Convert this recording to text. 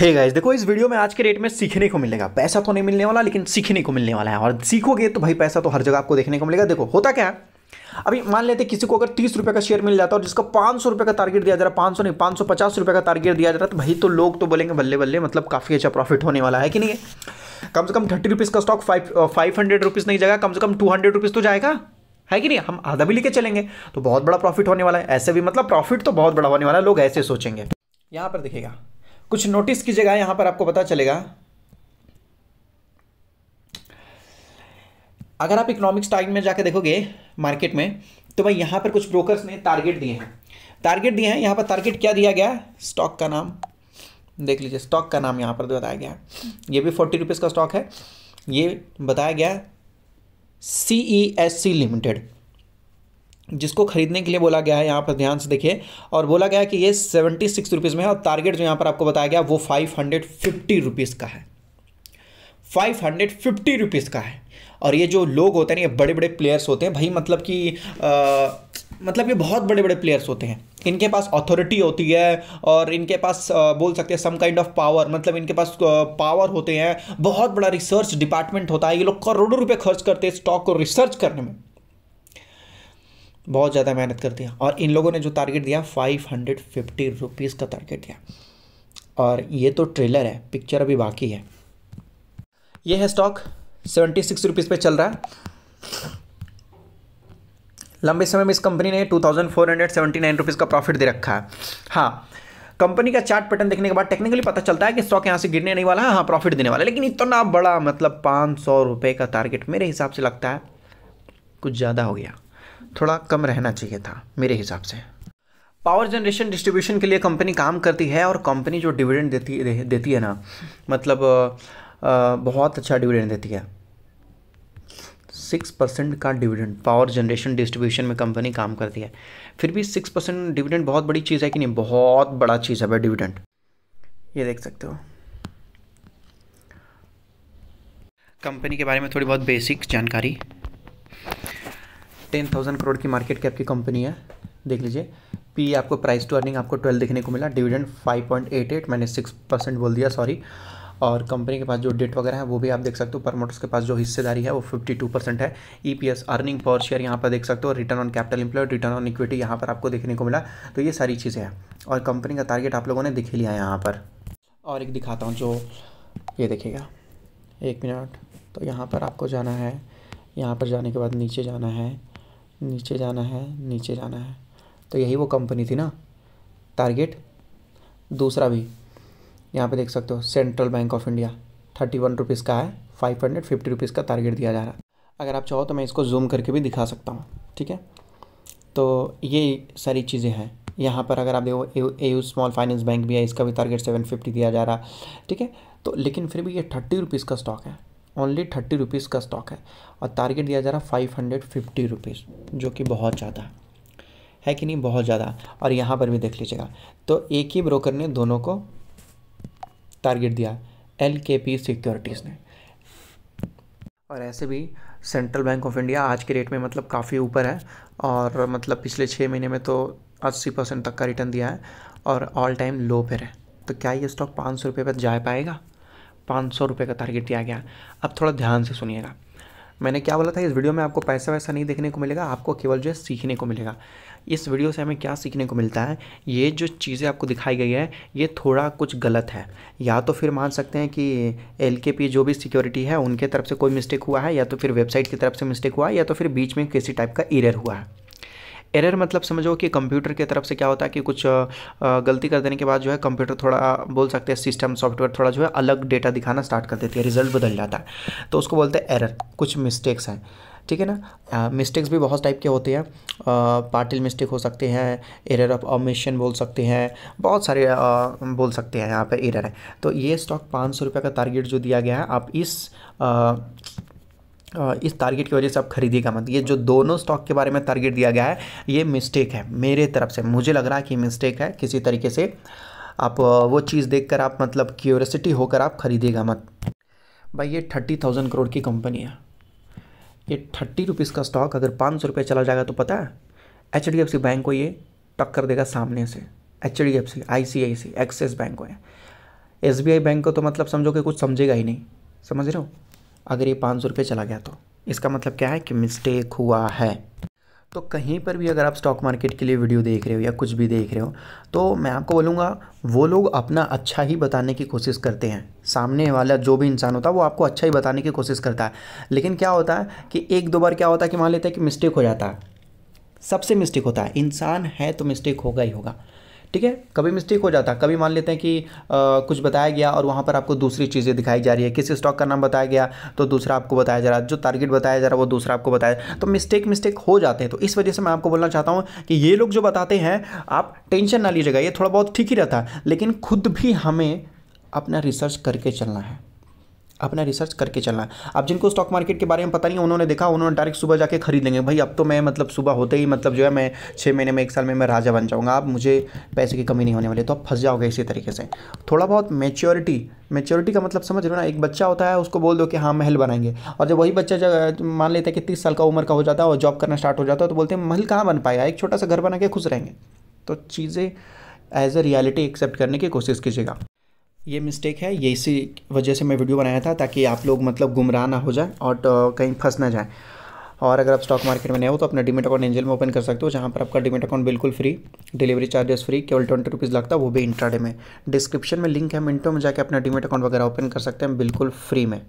हे hey guys देखो इस video में आज के डेट में सीखने को मिलेगा पैसा तो नहीं मिलने वाला लेकिन सीखने को मिलने वाला है और सीखोगे तो भाई पैसा तो हर जगह आपको देखने को मिलेगा देखो होता क्या है अभी मान लेते किसी को अगर तीस रुपये का शेयर मिल जाता है और जिसका पाँच सौ रुपये का टारगेट दिया जा रहा है पाँच सौ नहीं पाँच सौ पचास रुपये का टारगेट दिया जा रहा है तो भाई तो लोग तो बोलेंगे बल्ले बल्ले मतलब काफ़ी अच्छा प्रॉफिट होने वाला है कि नहीं कम से कम थर्टी रुपीज़ का stock five five hundred rupees नहीं जाएगा कम से कम टू हंड्रेड रुपीज़ तो जाएगा है कि नहीं हम आधा भी लेके चलेंगे तो बहुत बड़ा प्रॉफिट होने वाला है ऐसे भी मतलब प्रॉफिट तो बहुत बड़ा होने वाला है लोग ऐसे सोचेंगे यहाँ पर देखिएगा कुछ नोटिस कीजिएगा यहां पर आपको पता चलेगा अगर आप इकोनॉमिक्स टाइम में जाकर देखोगे मार्केट में तो भाई यहां पर कुछ ब्रोकर्स ने टारगेट दिए हैं टारगेट दिए हैं यहां पर टारगेट क्या दिया गया स्टॉक का नाम देख लीजिए स्टॉक का नाम यहां पर बताया गया ये भी फोर्टी रुपीज़ का स्टॉक है ये बताया गया सी ई एस सी लिमिटेड जिसको खरीदने के लिए बोला गया है यहाँ पर ध्यान से देखिए और बोला गया है कि ये सेवेंटी सिक्स रुपीज़ में है और टारगेट जो यहाँ पर आपको बताया गया वो फाइव हंड्रेड फिफ्टी रुपीज़ का है फाइव हंड्रेड फिफ्टी रुपीज़ का है और ये जो लोग होते हैं ये बड़े बड़े प्लेयर्स होते हैं भाई मतलब कि मतलब ये बहुत बड़े बड़े प्लेयर्स होते हैं इनके पास अथॉरिटी होती है और इनके पास आ, बोल सकते हैं सम काइंड ऑफ पावर मतलब इनके पास पावर होते हैं बहुत बड़ा रिसर्च डिपार्टमेंट होता है ये लोग करोड़ों रुपए खर्च करते हैं स्टॉक को रिसर्च करने में बहुत ज़्यादा मेहनत कर दिया और इन लोगों ने जो टारगेट दिया फाइव हंड्रेड फिफ्टी रुपीज़ का टारगेट दिया और ये तो ट्रेलर है पिक्चर अभी बाकी है ये है स्टॉक सेवेंटी सिक्स रुपीज़ पर चल रहा है लंबे समय में इस कंपनी ने two thousand four hundred seventy nine rupees का प्रॉफिट दे रखा है हाँ कंपनी का चार्ट पैटर्न देखने के बाद टेक्निकली पता चलता है कि स्टॉक यहाँ से गिरने नहीं वाला है हाँ प्रॉफिट देने वाला है लेकिन इतना बड़ा मतलब पाँच सौ रुपये का टारगेट मेरे हिसाब से लगता है कुछ ज़्यादा हो गया थोड़ा कम रहना चाहिए था मेरे हिसाब से पावर जनरेशन डिस्ट्रीब्यूशन के लिए कंपनी काम करती है और कंपनी जो डिविडेंड देती दे, देती है ना मतलब आ, बहुत अच्छा डिविडेंड देती है सिक्स परसेंट का डिविडेंड पावर जनरेशन डिस्ट्रीब्यूशन में कंपनी काम करती है फिर भी सिक्स परसेंट डिविडेंड बहुत बड़ी चीज़ है कि नहीं बहुत बड़ा चीज़ है भाई डिविडेंड ये देख सकते हो कंपनी के बारे में थोड़ी बहुत बेसिक जानकारी टेन थाउजेंड करोड़ की मार्केट कैप की कंपनी है देख लीजिए पी आपको प्राइस टू अर्निंग आपको ट्वेल्व देखने को मिला dividend five point eight eight मैंने सिक्स परसेंट बोल दिया सॉरी और कंपनी के पास जो डेट वगैरह है वो भी आप देख सकते हो मोटर्स के पास जो हिस्सेदारी है वो फिफ्टी टू परसेंट है ई पी एस अर्निंग पर शेयर यहाँ पर देख सकते हो return on capital employed return on equity यहाँ पर आपको देखने को मिला तो ये सारी चीज़ें हैं और कंपनी का टारगेट आप लोगों ने दिख लिया है यहाँ पर और एक दिखाता हूँ जो ये देखिएगा एक मिनट तो यहाँ पर आपको जाना है यहाँ पर जाने के बाद नीचे जाना है नीचे जाना है नीचे जाना है तो यही वो कंपनी थी ना टारगेट दूसरा भी यहाँ पे देख सकते हो central bank of India thirty one rupees का है फाइव हंड्रेड फिफ्टी रुपीज़ का टारगेट दिया जा रहा है अगर आप चाहो तो मैं इसको जूम करके भी दिखा सकता हूँ ठीक है तो ये सारी चीज़ें हैं यहाँ पर अगर आप देखो A U small finance bank भी है इसका भी टारगेट सेवन फिफ्टी दिया जा रहा है ठीक है तो लेकिन फिर भी ये थर्टी रुपीज़ का स्टॉक है ओनली थर्टी रुपीज़ का स्टॉक है और टारगेट दिया जा रहा है फाइव हंड्रेड फिफ्टी रुपीज़ जो कि बहुत ज़्यादा है है कि नहीं बहुत ज़्यादा और यहाँ पर भी देख लीजिएगा तो एक ही ब्रोकर ने दोनों को टारगेट दिया एल के पी सिक्योरिटीज़ ने और ऐसे भी सेंट्रल बैंक ऑफ इंडिया आज के रेट में मतलब काफ़ी ऊपर है और मतलब पिछले छः महीने में तो अस्सी परसेंट तक का रिटर्न दिया है और ऑल टाइम लो पर है तो क्या ये स्टॉक पाँच सौ रुपये पर जा पाएगा पाँच सौ रुपये का टारगेट दिया गया अब थोड़ा ध्यान से सुनिएगा मैंने क्या बोला था इस वीडियो में आपको पैसा वैसा नहीं देखने को मिलेगा आपको केवल जो है सीखने को मिलेगा इस वीडियो से हमें क्या सीखने को मिलता है ये जो चीज़ें आपको दिखाई गई है ये थोड़ा कुछ गलत है या तो फिर मान सकते हैं कि एल के पी जो भी सिक्योरिटी है उनके तरफ से कोई मिस्टेक हुआ है या तो फिर वेबसाइट की तरफ से मिस्टेक हुआ है या तो फिर बीच में किसी टाइप का एरर हुआ है एरर मतलब समझो कि कंप्यूटर की तरफ से क्या होता है कि कुछ गलती कर देने के बाद जो है कंप्यूटर थोड़ा बोल सकते हैं सिस्टम सॉफ्टवेयर थोड़ा जो है अलग डेटा दिखाना स्टार्ट कर देती है रिजल्ट बदल जाता है तो उसको बोलते हैं एरर कुछ मिस्टेक्स हैं ठीक है ना मिस्टेक्स भी बहुत टाइप के होते हैं पार्टिल मिस्टेक हो सकते हैं एरर ऑफ ऑमिशन बोल सकते हैं बहुत सारे आ, बोल सकते हैं यहाँ पर एरर है तो ये स्टॉक पाँच सौ रुपये का टारगेट जो दिया गया है आप इस इस टारगेट की वजह से आप खरीदिएगा मत ये जो दोनों स्टॉक के बारे में टारगेट दिया गया है ये मिस्टेक है मेरे तरफ से मुझे लग रहा है कि मिस्टेक है किसी तरीके से आप वो चीज़ देखकर आप मतलब क्यूरसिटी होकर आप खरीदिएगा मत भाई ये थर्टी थाउजेंड करोड़ की कंपनी है ये थर्टी रुपीज़ का स्टॉक अगर पाँच सौ रुपये चला जाएगा तो पता है H D F C bank को ये टक्कर देगा सामने से एच डी एफ सी आई सी आई सी एक्सिस बैंक को है एस बी आई बैंक को तो मतलब समझो कि कुछ समझेगा ही नहीं समझ रहे हो अगर ये पाँच सौ रुपये चला गया तो इसका मतलब क्या है कि मिस्टेक हुआ है तो कहीं पर भी अगर आप स्टॉक मार्केट के लिए वीडियो देख रहे हो या कुछ भी देख रहे हो तो मैं आपको बोलूँगा वो लोग अपना अच्छा ही बताने की कोशिश करते हैं सामने वाला जो भी इंसान होता है वो आपको अच्छा ही बताने की कोशिश करता है लेकिन क्या होता है कि एक दो बार क्या होता है कि मान लेते हैं कि मिस्टेक हो जाता है सबसे मिस्टेक होता है इंसान है तो मिस्टेक होगा ही होगा ठीक है कभी मिस्टेक हो जाता है कभी मान लेते हैं कि आ, कुछ बताया गया और वहाँ पर आपको दूसरी चीज़ें दिखाई जा रही है किसी स्टॉक का नाम बताया गया तो दूसरा आपको बताया जा रहा है जो टारगेट बताया जा रहा है वो दूसरा आपको बताया तो मिस्टेक मिस्टेक हो जाते हैं तो इस वजह से मैं आपको बोलना चाहता हूँ कि ये लोग जो बताते हैं आप टेंशन ना लीजिएगा ये थोड़ा बहुत ठीक ही रहता है लेकिन खुद भी हमें अपना रिसर्च करके चलना है अपना रिसर्च करके चलना अब जिनको स्टॉक मार्केट के बारे में पता नहीं उन्होंने देखा उन्होंने डायरेक्ट सुबह जाके खरीद लेंगे भाई अब तो मैं मतलब सुबह होते ही मतलब जो है मैं छः महीने में एक साल में मैं राजा बन जाऊँगा अब मुझे पैसे की कमी नहीं होने वाली तो आप फंस जाओगे इसी तरीके से थोड़ा बहुत मेच्योरिटी मेच्योरिटी का मतलब समझ रहे हो ना एक बच्चा होता है उसको बोल दो कि हाँ महल बनाएंगे और जब वही बच्चा जब मान लेते हैं कि तीस साल का उम्र का हो जाता है और जॉब करना स्टार्ट हो जाता है तो बोलते हैं महल कहाँ बन पाएगा एक छोटा सा घर बना के खुश रहेंगे तो चीज़ें एज अ रियलिटी एक्सेप्ट करने की कोशिश कीजिएगा ये मिस्टेक है ये इसी वजह से मैं वीडियो बनाया था ताकि आप लोग मतलब गुमराह ना हो जाए और तो कहीं फंस ना जाए और अगर आप स्टॉक मार्केट में नए हो तो अपना डिमेट अकाउंट एंजल में ओपन कर सकते हो जहाँ पर आपका डिमेट अकाउंट बिल्कुल फ्री डिलीवरी चार्जेस फ्री केवल ट्वेंटी रुपीज़ लगता है वो भी इंट्राडे में डिस्क्रिप्शन में लिंक है मिनटों में जाकर अपना डिमेट अकाउंट वगैरह ओपन कर सकते हैं बिल्कुल फ्री में